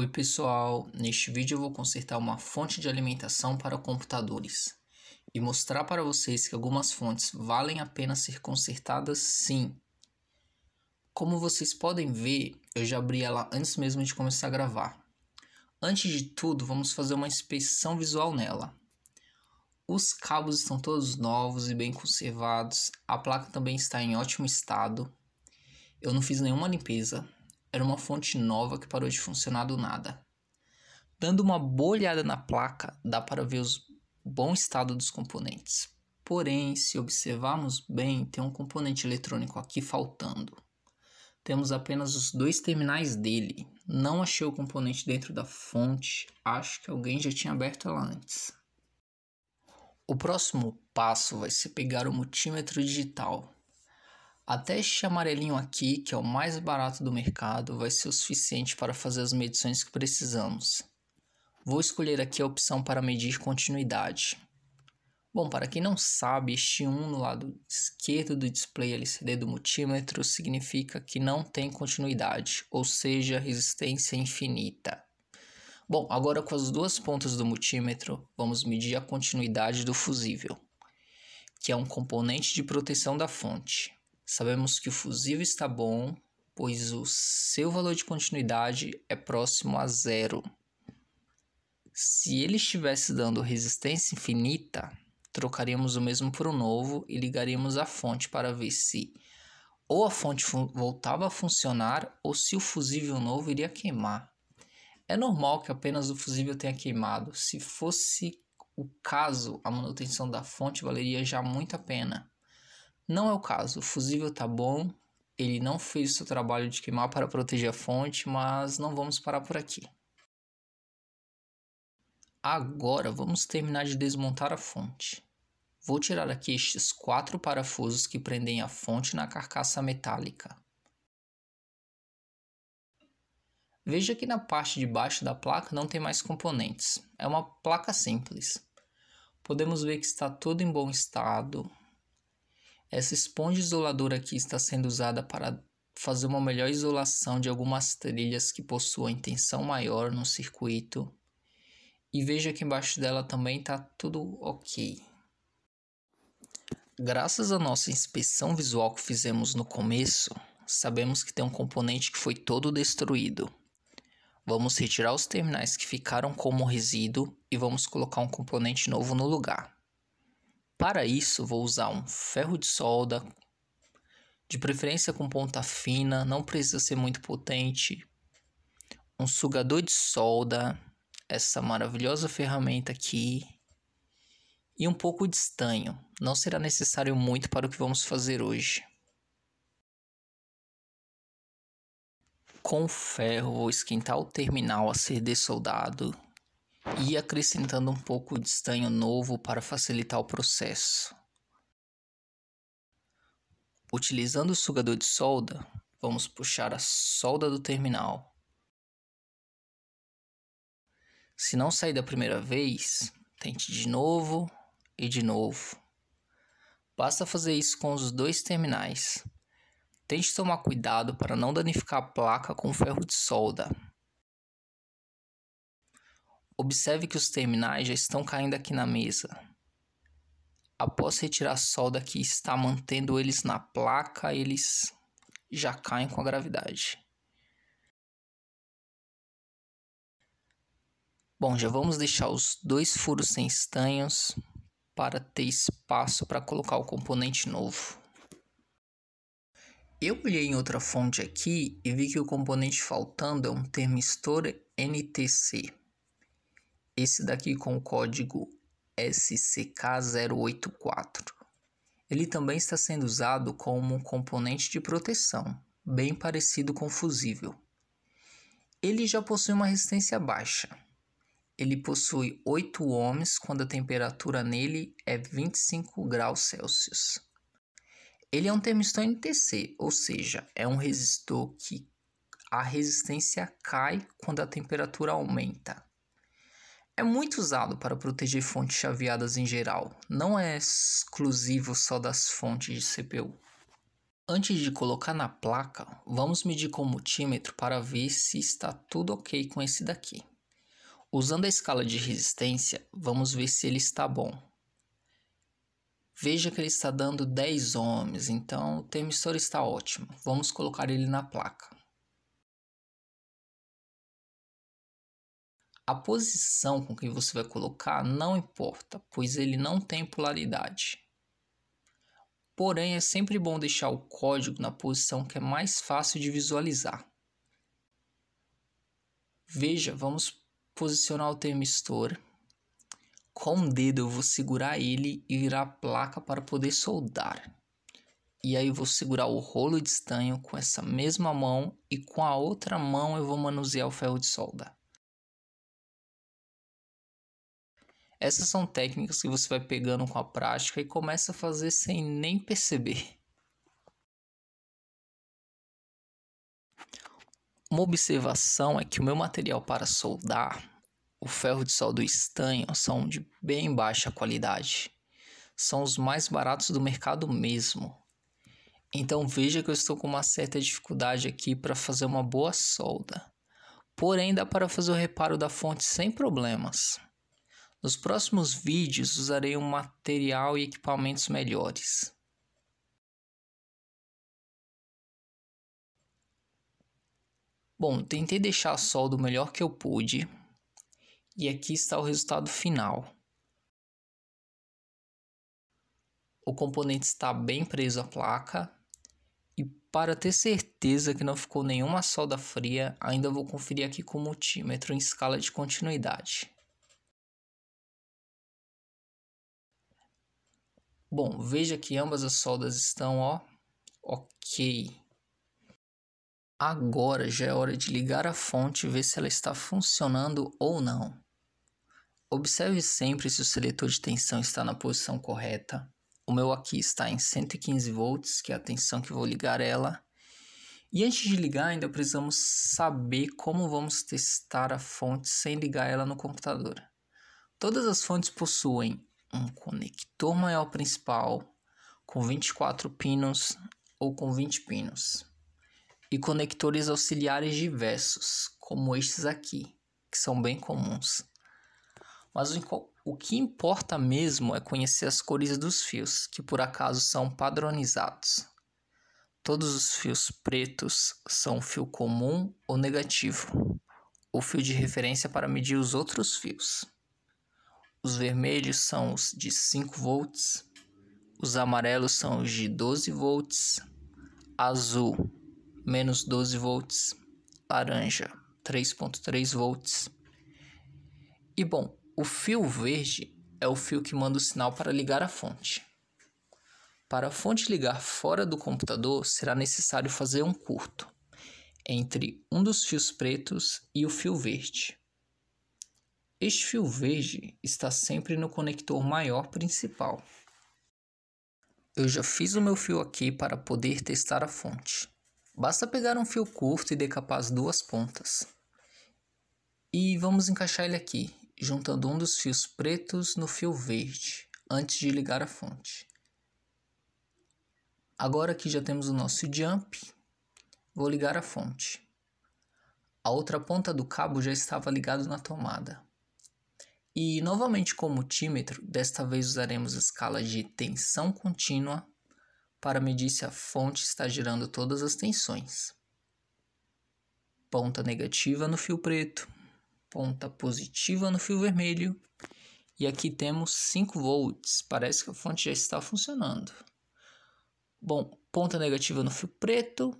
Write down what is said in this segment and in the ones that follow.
Oi pessoal, neste vídeo eu vou consertar uma fonte de alimentação para computadores e mostrar para vocês que algumas fontes valem a pena ser consertadas sim. Como vocês podem ver, eu já abri ela antes mesmo de começar a gravar. Antes de tudo, vamos fazer uma inspeção visual nela. Os cabos estão todos novos e bem conservados, a placa também está em ótimo estado. Eu não fiz nenhuma limpeza, era uma fonte nova que parou de funcionar do nada. Dando uma boa olhada na placa, dá para ver o bom estado dos componentes. Porém, se observarmos bem, tem um componente eletrônico aqui faltando. Temos apenas os dois terminais dele. Não achei o componente dentro da fonte, acho que alguém já tinha aberto ela antes. O próximo passo vai ser pegar o multímetro digital. Até este amarelinho aqui, que é o mais barato do mercado, vai ser o suficiente para fazer as medições que precisamos. Vou escolher aqui a opção para medir continuidade. Bom, para quem não sabe, este 1 no lado esquerdo do display LCD do multímetro significa que não tem continuidade, ou seja, resistência infinita. Bom, agora com as duas pontas do multímetro, vamos medir a continuidade do fusível, que é um componente de proteção da fonte. Sabemos que o fusível está bom, pois o seu valor de continuidade é próximo a zero. Se ele estivesse dando resistência infinita, trocaríamos o mesmo por um novo e ligaríamos a fonte para ver se ou a fonte voltava a funcionar ou se o fusível novo iria queimar. É normal que apenas o fusível tenha queimado. Se fosse o caso, a manutenção da fonte valeria já muito a pena. Não é o caso. O fusível tá bom, ele não fez o seu trabalho de queimar para proteger a fonte, mas não vamos parar por aqui. Agora vamos terminar de desmontar a fonte. Vou tirar aqui estes quatro parafusos que prendem a fonte na carcaça metálica. Veja que na parte de baixo da placa não tem mais componentes. É uma placa simples. Podemos ver que está tudo em bom estado, essa esponja isoladora aqui está sendo usada para fazer uma melhor isolação de algumas trilhas que possuem tensão maior no circuito. E veja que embaixo dela também está tudo ok. Graças à nossa inspeção visual que fizemos no começo, sabemos que tem um componente que foi todo destruído. Vamos retirar os terminais que ficaram como resíduo e vamos colocar um componente novo no lugar. Para isso, vou usar um ferro de solda, de preferência com ponta fina, não precisa ser muito potente. Um sugador de solda, essa maravilhosa ferramenta aqui. E um pouco de estanho, não será necessário muito para o que vamos fazer hoje. Com o ferro, vou esquentar o terminal a ser dessoldado e acrescentando um pouco de estanho novo para facilitar o processo. Utilizando o sugador de solda, vamos puxar a solda do terminal. Se não sair da primeira vez, tente de novo e de novo. Basta fazer isso com os dois terminais. Tente tomar cuidado para não danificar a placa com o ferro de solda. Observe que os terminais já estão caindo aqui na mesa. Após retirar a solda que está mantendo eles na placa, eles já caem com a gravidade. Bom, já vamos deixar os dois furos sem estanhos para ter espaço para colocar o componente novo. Eu olhei em outra fonte aqui e vi que o componente faltando é um termistor NTC. Esse daqui com o código SCK084. Ele também está sendo usado como um componente de proteção, bem parecido com o fusível. Ele já possui uma resistência baixa. Ele possui 8 ohms quando a temperatura nele é 25 graus Celsius. Ele é um termistor NTC, ou seja, é um resistor que a resistência cai quando a temperatura aumenta é muito usado para proteger fontes chaveadas em geral, não é exclusivo só das fontes de CPU. Antes de colocar na placa, vamos medir com o multímetro para ver se está tudo ok com esse daqui. Usando a escala de resistência, vamos ver se ele está bom. Veja que ele está dando 10 ohms, então o temissor está ótimo. Vamos colocar ele na placa. A posição com que você vai colocar não importa, pois ele não tem polaridade. Porém, é sempre bom deixar o código na posição que é mais fácil de visualizar. Veja, vamos posicionar o termistor. Com o um dedo eu vou segurar ele e virar a placa para poder soldar. E aí eu vou segurar o rolo de estanho com essa mesma mão e com a outra mão eu vou manusear o ferro de solda. Essas são técnicas que você vai pegando com a prática e começa a fazer sem nem perceber. Uma observação é que o meu material para soldar, o ferro de solda e o estanho, são de bem baixa qualidade. São os mais baratos do mercado mesmo. Então veja que eu estou com uma certa dificuldade aqui para fazer uma boa solda. Porém, dá para fazer o reparo da fonte sem problemas. Nos próximos vídeos usarei um material e equipamentos melhores. Bom, tentei deixar a solda o melhor que eu pude e aqui está o resultado final. O componente está bem preso à placa e para ter certeza que não ficou nenhuma solda fria, ainda vou conferir aqui com o multímetro em escala de continuidade. Bom, veja que ambas as soldas estão ó, ok. Agora já é hora de ligar a fonte e ver se ela está funcionando ou não. Observe sempre se o seletor de tensão está na posição correta. O meu aqui está em 115 volts, que é a tensão que vou ligar ela. E antes de ligar, ainda precisamos saber como vamos testar a fonte sem ligar ela no computador. Todas as fontes possuem um conector maior principal com 24 pinos ou com 20 pinos e conectores auxiliares diversos, como estes aqui, que são bem comuns. Mas o, que importa mesmo é conhecer as cores dos fios, que por acaso são padronizados. Todos os fios pretos são fio comum ou negativo, ou fio de referência para medir os outros fios. Os vermelhos são os de 5 volts, os amarelos são os de 12 volts, azul menos 12 volts, laranja 3.3 volts. E bom, o fio verde é o fio que manda o sinal para ligar a fonte. Para a fonte ligar fora do computador, será necessário fazer um curto entre um dos fios pretos e o fio verde. Este fio verde está sempre no conector maior principal. Eu já fiz o meu fio aqui para poder testar a fonte. Basta pegar um fio curto e decapar as duas pontas. E vamos encaixar ele aqui, juntando um dos fios pretos no fio verde, antes de ligar a fonte. Agora que já temos o nosso jump, vou ligar a fonte. A outra ponta do cabo já estava ligada na tomada. E novamente como multímetro, desta vez usaremos a escala de tensão contínua para medir se a fonte está girando todas as tensões. Ponta negativa no fio preto, ponta positiva no fio vermelho. E aqui temos 5 volts, parece que a fonte já está funcionando. Bom, ponta negativa no fio preto,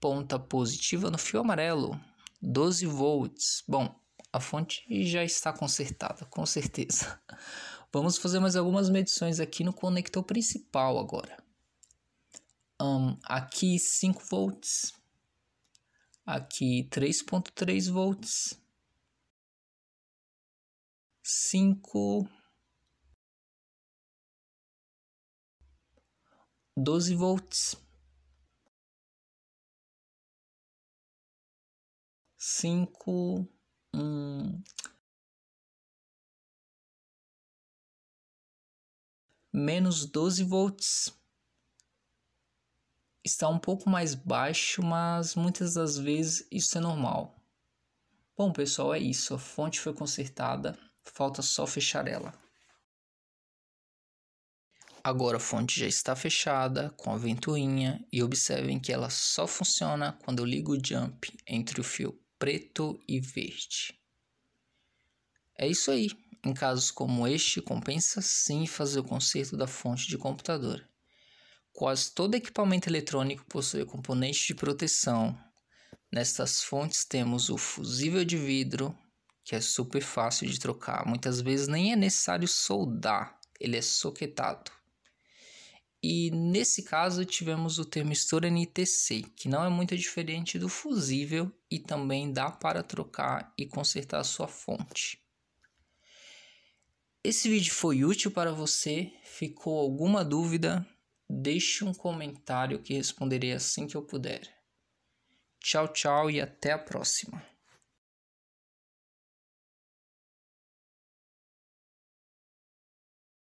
ponta positiva no fio amarelo, 12 volts. Bom, a fonte já está consertada, com certeza. Vamos fazer mais algumas medições aqui no conector principal agora. Um, aqui 5 volts, aqui 3.3 volts, 5, 12 volts, 5 um menos 12 volts. Está um pouco mais baixo, mas muitas das vezes isso é normal. Bom, pessoal, é isso. A fonte foi consertada, falta só fechar ela. Agora a fonte já está fechada com a ventoinha e observem que ela só funciona quando eu ligo o jump entre o fio preto e verde. É isso aí. Em casos como este, compensa sim fazer o conserto da fonte de computador. Quase todo equipamento eletrônico possui componente de proteção. Nestas fontes temos o fusível de vidro, que é super fácil de trocar. Muitas vezes nem é necessário soldar, ele é soquetado. E nesse caso tivemos o termistor NTC, que não é muito diferente do fusível e também dá para trocar e consertar a sua fonte. Esse vídeo foi útil para você? Ficou alguma dúvida? Deixe um comentário que responderei assim que eu puder. Tchau, tchau e até a próxima.